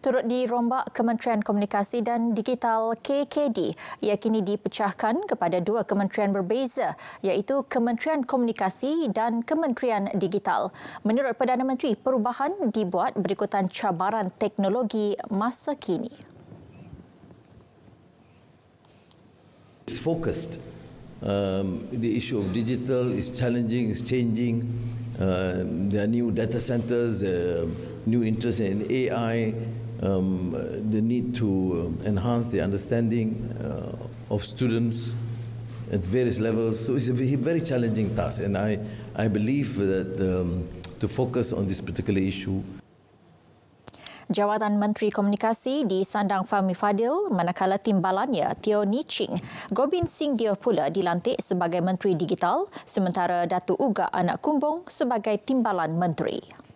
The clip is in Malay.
turut dirombak Kementerian Komunikasi dan Digital KKD ia kini dipecahkan kepada dua kementerian berbeza iaitu Kementerian Komunikasi dan Kementerian Digital. Menurut Perdana Menteri, perubahan dibuat berikutan cabaran teknologi masa kini. It's focused. Um, the issue of digital is challenging, is changing. Uh, there are new data centers, uh, new interest in AI, um, the need to um, enhance the understanding uh, of students at various levels. So it's a very challenging task, and I, I believe that um, to focus on this particular issue. Jawatan Menteri Komunikasi di Sandang Fahmi Fadil manakala timbalannya Tio Ni Ching. Gobin Singh dia pula dilantik sebagai Menteri Digital sementara Datu Uga Anak Kumbong sebagai timbalan Menteri.